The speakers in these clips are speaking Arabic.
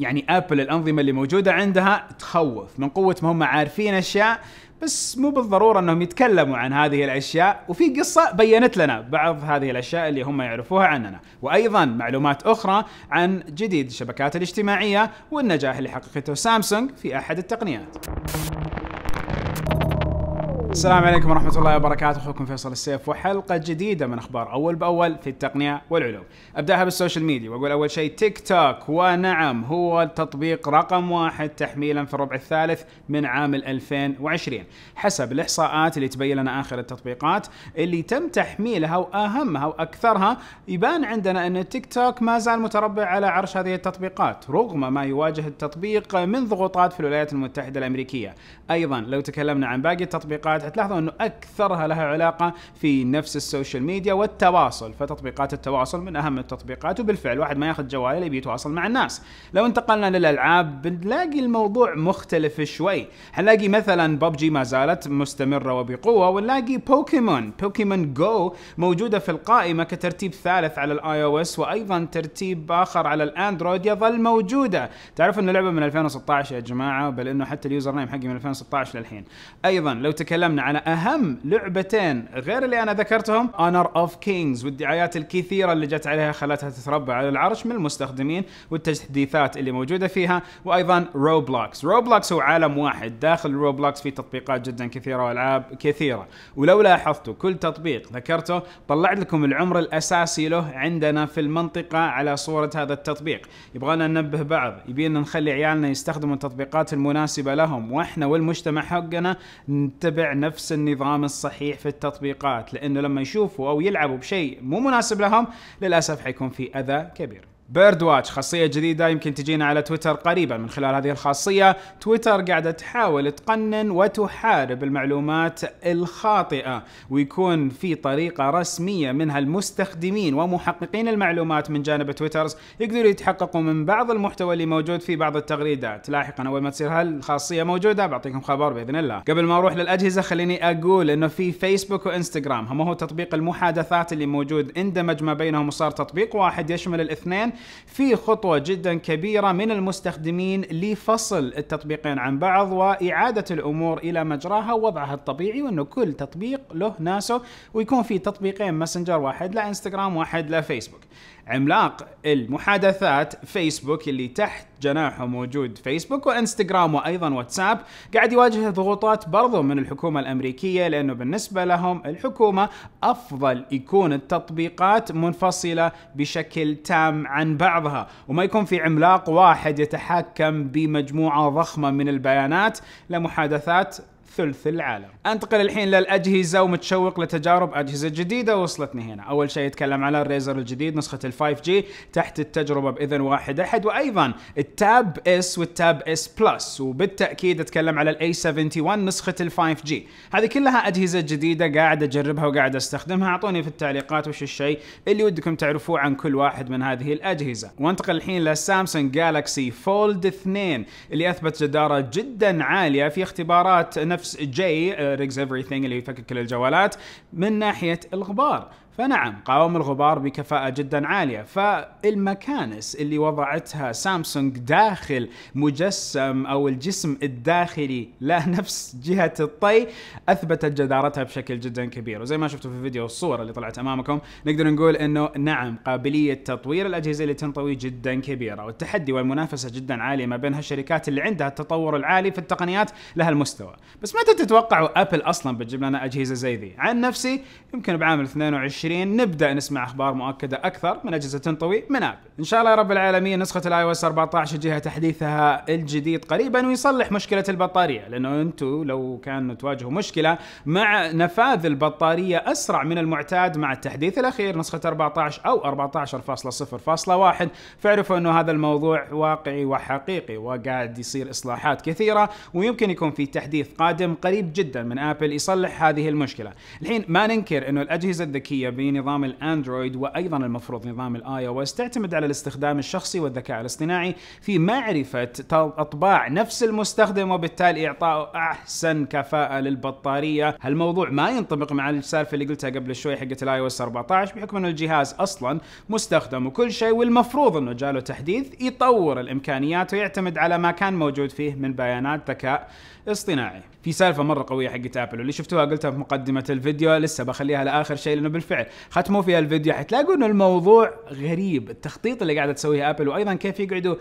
يعني ابل الانظمه اللي موجوده عندها تخوف من قوه ما هم عارفين اشياء بس مو بالضروره انهم يتكلموا عن هذه الاشياء وفي قصه بينت لنا بعض هذه الاشياء اللي هم يعرفوها عننا وايضا معلومات اخرى عن جديد الشبكات الاجتماعيه والنجاح اللي حققته سامسونج في احد التقنيات السلام عليكم ورحمة الله وبركاته اخوكم فيصل السيف وحلقة جديدة من اخبار اول باول في التقنية والعلوم. ابداها بالسوشيال ميديا واقول اول شيء تيك توك ونعم هو التطبيق رقم واحد تحميلا في الربع الثالث من عام 2020 حسب الاحصاءات اللي تبين لنا اخر التطبيقات اللي تم تحميلها واهمها واكثرها يبان عندنا ان التيك توك ما زال متربع على عرش هذه التطبيقات رغم ما يواجه التطبيق من ضغوطات في الولايات المتحدة الامريكية. ايضا لو تكلمنا عن باقي التطبيقات تلاحظوا انه اكثرها لها علاقه في نفس السوشيال ميديا والتواصل فتطبيقات التواصل من اهم التطبيقات وبالفعل واحد ما ياخذ جواله يبي يتواصل مع الناس لو انتقلنا للالعاب بنلاقي الموضوع مختلف شوي حنلاقي مثلا ببجي ما زالت مستمره وبقوه ونلاقي بوكيمون بوكيمون جو موجوده في القائمه كترتيب ثالث على الاي او اس وايضا ترتيب اخر على الاندرويد يظل موجوده تعرف ان اللعبه من 2016 يا جماعه بل انه حتى اليوزر نيم حقي من 2016 للحين ايضا لو تكلمنا على اهم لعبتين غير اللي انا ذكرتهم اونر اوف كينجز والدعايات الكثيره اللي جت عليها خلتها تتربع على العرش من المستخدمين والتحديثات اللي موجوده فيها وايضا روبلوكس روبلوكس هو عالم واحد داخل روبلوكس في تطبيقات جدا كثيره والعاب كثيره ولو لاحظتوا كل تطبيق ذكرته طلعت لكم العمر الاساسي له عندنا في المنطقه على صوره هذا التطبيق يبغانا ننبه بعض يبينا نخلي عيالنا يستخدموا التطبيقات المناسبه لهم واحنا والمجتمع حقنا نتبع نفس النظام الصحيح في التطبيقات لانه لما يشوفوا او يلعبوا بشيء مو مناسب لهم للاسف حيكون في اذى كبير بيرد واتش خاصية جديدة يمكن تجينا على تويتر قريبا من خلال هذه الخاصية تويتر قاعدة تحاول تقنن وتحارب المعلومات الخاطئة ويكون في طريقة رسمية منها المستخدمين ومحققين المعلومات من جانب تويترز يقدروا يتحققوا من بعض المحتوى اللي موجود في بعض التغريدات لاحقا أول ما تصير هالخاصية موجودة بعطيكم خبر بإذن الله قبل ما أروح للأجهزة خليني أقول أنه في فيسبوك وإنستغرام هم هو تطبيق المحادثات اللي موجود اندمج ما بينهم وصار تطبيق واحد يشمل الاثنين في خطوة جدا كبيرة من المستخدمين لفصل التطبيقين عن بعض وإعادة الأمور إلى مجراها ووضعها الطبيعي وأنه كل تطبيق له ناسه ويكون في تطبيقين ماسنجر واحد لانستغرام واحد لفيسبوك عملاق المحادثات فيسبوك اللي تحت جناحه موجود فيسبوك وانستغرام وايضا واتساب قاعد يواجه ضغوطات برضو من الحكومه الامريكيه لانه بالنسبه لهم الحكومه افضل يكون التطبيقات منفصله بشكل تام عن بعضها وما يكون في عملاق واحد يتحكم بمجموعه ضخمه من البيانات لمحادثات ثلث العالم انتقل الحين للاجهزه ومتشوق لتجارب اجهزه جديده وصلتني هنا اول شيء يتكلم على الريزر الجديد نسخه ال5 جي تحت التجربه باذن واحد احد وايضا التاب اس والتاب اس بلس وبالتاكيد اتكلم على الاي 71 نسخه ال5 جي هذه كلها اجهزه جديده قاعد اجربها وقاعد استخدمها اعطوني في التعليقات وش الشيء اللي ودكم تعرفوه عن كل واحد من هذه الاجهزه وانتقل الحين للسامسونج جالكسي فولد 2 اللي اثبت جداره جدا عاليه في اختبارات نفس جاي ريجز uh, everything اللي يفكك الجوالات من ناحيه الغبار فنعم قاوم الغبار بكفاءة جدا عالية فالمكانس اللي وضعتها سامسونج داخل مجسم أو الجسم الداخلي لا نفس جهة الطي أثبتت جدارتها بشكل جدا كبير وزي ما شفتوا في الفيديو والصورة اللي طلعت أمامكم نقدر نقول أنه نعم قابلية تطوير الأجهزة اللي تنطوي جدا كبيرة والتحدي والمنافسة جدا عالية ما بين هالشركات اللي عندها التطور العالي في التقنيات لها المستوى بس متى تتوقعوا أبل أصلا بتجيب لنا أجهزة زي ذي عن نفسي يمكن بعام 22 2020 نبدا نسمع اخبار مؤكده اكثر من اجهزه تنطوي من ابل. ان شاء الله يا رب العالمين نسخه الاي او اس 14 يجيها تحديثها الجديد قريبا ويصلح مشكله البطاريه لانه انتم لو كان تواجهوا مشكله مع نفاذ البطاريه اسرع من المعتاد مع التحديث الاخير نسخه 14 او 14.0.1 فاعرفوا انه هذا الموضوع واقعي وحقيقي وقاعد يصير اصلاحات كثيره ويمكن يكون في تحديث قادم قريب جدا من ابل يصلح هذه المشكله. الحين ما ننكر انه الاجهزه الذكيه بنظام الاندرويد وايضا المفروض نظام الاي او اس تعتمد على الاستخدام الشخصي والذكاء الاصطناعي في معرفه اطباع نفس المستخدم وبالتالي اعطاء احسن كفاءه للبطاريه، هالموضوع ما ينطبق مع السالفه اللي قلتها قبل شوي حقت الاي او اس 14 بحكم انه الجهاز اصلا مستخدم وكل شيء والمفروض انه جاله تحديث يطور الامكانيات ويعتمد على ما كان موجود فيه من بيانات ذكاء اصطناعي. في سالفه مره قويه حقت ابل واللي شفتوها قلتها في مقدمه الفيديو لسه بخليها لاخر شيء لانه بالفعل ختموا فيها الفيديو حتلاقوا انه الموضوع غريب التخطيط اللي قاعده تسويه ابل وايضا كيف يقعدوا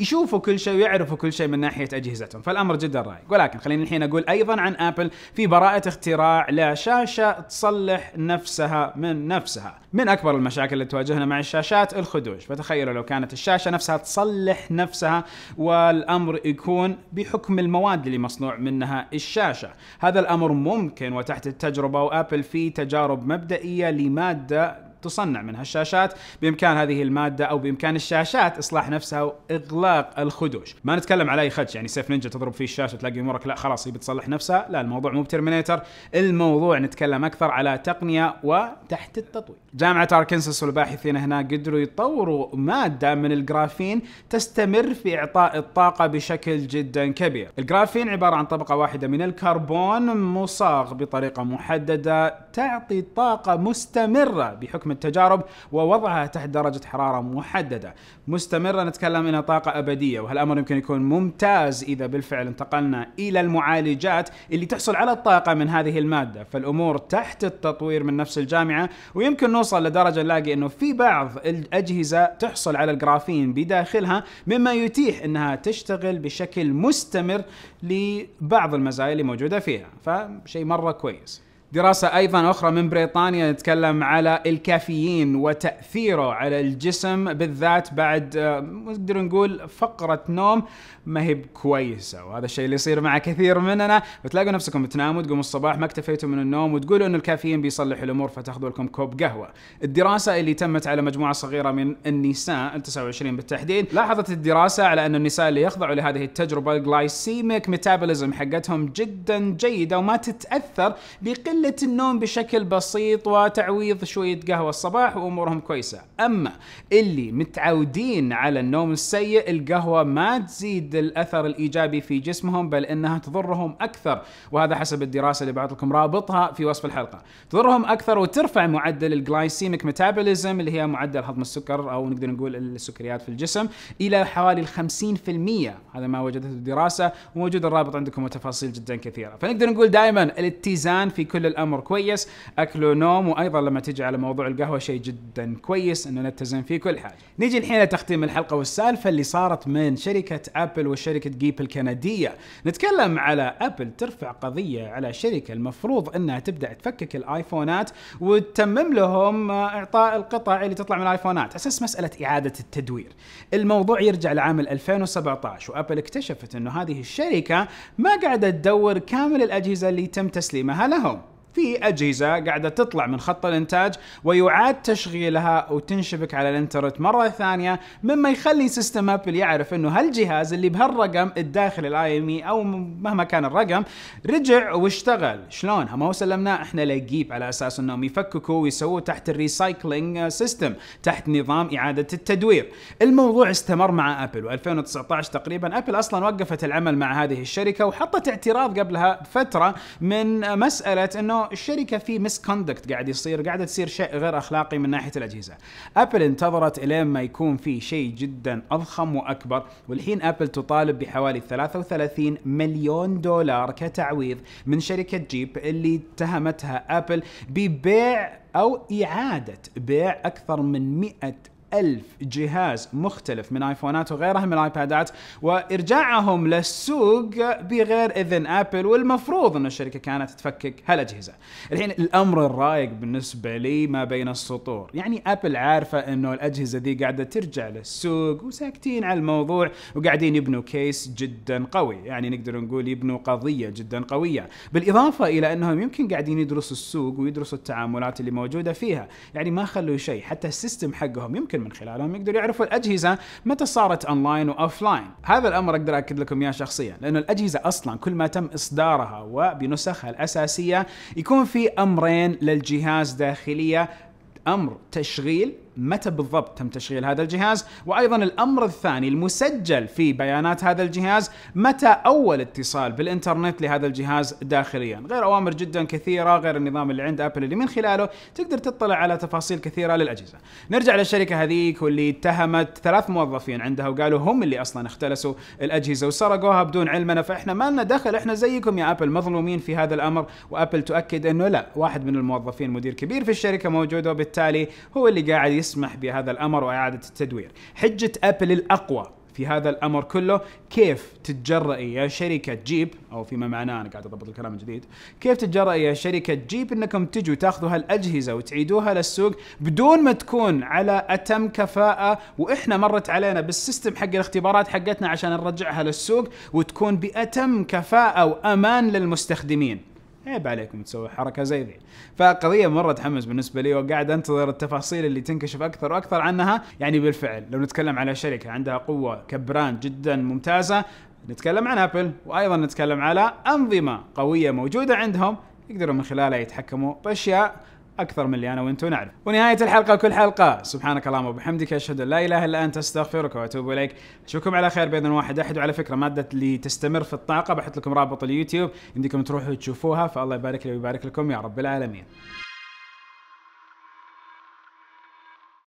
يشوفوا كل شيء ويعرفوا كل شيء من ناحيه اجهزتهم فالامر جدا رايق ولكن خليني الحين اقول ايضا عن ابل في براءه اختراع لشاشه تصلح نفسها من نفسها من اكبر المشاكل اللي تواجهنا مع الشاشات الخدوش فتخيلوا لو كانت الشاشه نفسها تصلح نفسها والامر يكون بحكم المواد اللي مصنوع منها الشاشه هذا الامر ممكن وتحت التجربه وابل في تجارب مبدئيه لماده تصنع من هالشاشات بامكان هذه الماده او بامكان الشاشات اصلاح نفسها واغلاق الخدوش ما نتكلم على اي خدش يعني سيف نينجا تضرب فيه الشاشه تلاقي امورك لا خلاص هي بتصلح نفسها لا الموضوع مو بترمينيتر الموضوع نتكلم اكثر على تقنيه وتحت التطوير جامعة اركنساس والباحثين هناك قدروا يطوروا مادة من الجرافين تستمر في اعطاء الطاقة بشكل جدا كبير. الجرافين عبارة عن طبقة واحدة من الكربون مصاغ بطريقة محددة تعطي طاقة مستمرة بحكم التجارب ووضعها تحت درجة حرارة محددة. مستمرة نتكلم انها طاقة ابدية وهالامر يمكن يكون ممتاز اذا بالفعل انتقلنا الى المعالجات اللي تحصل على الطاقة من هذه المادة، فالامور تحت التطوير من نفس الجامعة ويمكن نوصل لدرجه نلاقي انه في بعض الاجهزه تحصل على الجرافين بداخلها مما يتيح انها تشتغل بشكل مستمر لبعض المزايا اللي موجوده فيها فشيء مره كويس دراسة أيضا أخرى من بريطانيا تتكلم على الكافيين وتأثيره على الجسم بالذات بعد آه، نقدر نقول فقرة نوم ما هي كويسة وهذا الشيء اللي يصير مع كثير مننا بتلاقوا نفسكم تناموا تقوموا الصباح ما اكتفيتوا من النوم وتقولوا أن الكافيين بيصلح الأمور فتاخذوا لكم كوب قهوة الدراسة اللي تمت على مجموعة صغيرة من النساء 29 بالتحديد لاحظت الدراسة على أن النساء اللي يخضعوا لهذه التجربة الجلايسيميك ميتابوليزم حقتهم جدا جيدة وما تتأثر بقلة قلة النوم بشكل بسيط وتعويض شوية قهوة الصباح وأمورهم كويسة أما اللي متعودين على النوم السيء القهوة ما تزيد الأثر الإيجابي في جسمهم بل إنها تضرهم أكثر وهذا حسب الدراسة اللي بعطلكم لكم رابطها في وصف الحلقة تضرهم أكثر وترفع معدل الجلايسيميك ميتابوليزم اللي هي معدل هضم السكر أو نقدر نقول السكريات في الجسم إلى حوالي 50% هذا ما وجدته الدراسة وموجود الرابط عندكم وتفاصيل جدا كثيرة فنقدر نقول دائما الاتزان في كل الامر كويس اكل ونوم وايضا لما تجي على موضوع القهوه شيء جدا كويس انه نتزن فيه كل حاجه. نيجي الحين لتختيم الحلقه والسالفه اللي صارت من شركه ابل وشركه جيب الكنديه. نتكلم على ابل ترفع قضيه على شركه المفروض انها تبدا تفكك الايفونات وتتمم لهم اعطاء القطع اللي تطلع من الايفونات، اساس مساله اعاده التدوير. الموضوع يرجع لعام 2017 وابل اكتشفت انه هذه الشركه ما قاعده تدور كامل الاجهزه اللي تم تسليمها لهم في أجهزة قاعدة تطلع من خط الإنتاج ويعاد تشغيلها وتنشبك على الإنترنت مرة ثانية مما يخلي سيستم أبل يعرف أنه هالجهاز اللي بهالرقم الداخل الاي ام اي e أو مهما كان الرقم رجع واشتغل شلون ما هو سلمناه احنا لجيب على أساس أنهم يفككوا ويسووا تحت الريسايكلينج سيستم تحت نظام إعادة التدوير الموضوع استمر مع أبل و2019 تقريبا أبل أصلا وقفت العمل مع هذه الشركة وحطت اعتراض قبلها بفترة من مسألة أنه الشركه في مس كوندكت قاعد يصير قاعده تصير شيء غير اخلاقي من ناحيه الاجهزه ابل انتظرت الين ما يكون في شيء جدا اضخم واكبر والحين ابل تطالب بحوالي 33 مليون دولار كتعويض من شركه جيب اللي اتهمتها ابل ببيع او اعاده بيع اكثر من 100 ألف جهاز مختلف من ايفونات وغيرها من الايبادات وارجاعهم للسوق بغير اذن ابل والمفروض ان الشركه كانت تفكك هالاجهزه. الحين الامر الرايق بالنسبه لي ما بين السطور، يعني ابل عارفه انه الاجهزه دي قاعده ترجع للسوق وساكتين على الموضوع وقاعدين يبنوا كيس جدا قوي، يعني نقدر نقول يبنوا قضيه جدا قويه، بالاضافه الى انهم يمكن قاعدين يدرسوا السوق ويدرسوا التعاملات اللي موجوده فيها، يعني ما خلوا شيء، حتى السيستم حقهم يمكن يمكن من خلالهم يقدروا يعرفوا الاجهزه متى صارت اونلاين واوف لاين هذا الامر اقدر اكد لكم اياه شخصيا لانه الاجهزه اصلا كل ما تم اصدارها وبنسخها الاساسيه يكون في امرين للجهاز داخليه امر تشغيل متى بالضبط تم تشغيل هذا الجهاز وأيضا الأمر الثاني المسجل في بيانات هذا الجهاز متى أول اتصال بالإنترنت لهذا الجهاز داخليا غير أوامر جدا كثيرة غير النظام اللي عند أبل اللي من خلاله تقدر تطلع على تفاصيل كثيرة للأجهزة نرجع للشركة هذيك واللي اتهمت ثلاث موظفين عندها وقالوا هم اللي أصلا اختلسوا الأجهزة وسرقوها بدون علمنا فإحنا ما لنا دخل إحنا زيكم يا أبل مظلومين في هذا الأمر وأبل تؤكد أنه لا واحد من الموظفين مدير كبير في الشركة موجود وبالتالي هو اللي قاعد يسمح بهذا الامر واعاده التدوير. حجه ابل الاقوى في هذا الامر كله كيف تتجرئي يا شركه جيب او فيما معناه انا قاعد اضبط الكلام الجديد كيف تتجرئي يا شركه جيب انكم تجوا تاخذوا هالاجهزه وتعيدوها للسوق بدون ما تكون على اتم كفاءه واحنا مرت علينا بالسيستم حق الاختبارات حقتنا عشان نرجعها للسوق وتكون باتم كفاءه وامان للمستخدمين عيب عليكم تسوي حركه زي ذي فقضيه مره تحمس بالنسبه لي وقاعد انتظر التفاصيل اللي تنكشف اكثر واكثر عنها يعني بالفعل لو نتكلم على شركه عندها قوه كبراند جدا ممتازه نتكلم عن ابل وايضا نتكلم على انظمه قويه موجوده عندهم يقدروا من خلالها يتحكموا باشياء اكثر من اللي انا وانتو نعرف ونهايه الحلقه كل حلقه سبحانك اللهم وبحمدك اشهد ان لا اله الا انت استغفرك واتوب اليك اشوفكم على خير باذن واحد احد وعلى فكره ماده اللي تستمر في الطاقه بحط لكم رابط اليوتيوب عندكم تروحوا تشوفوها فالله يبارك لي ويبارك لكم يا رب العالمين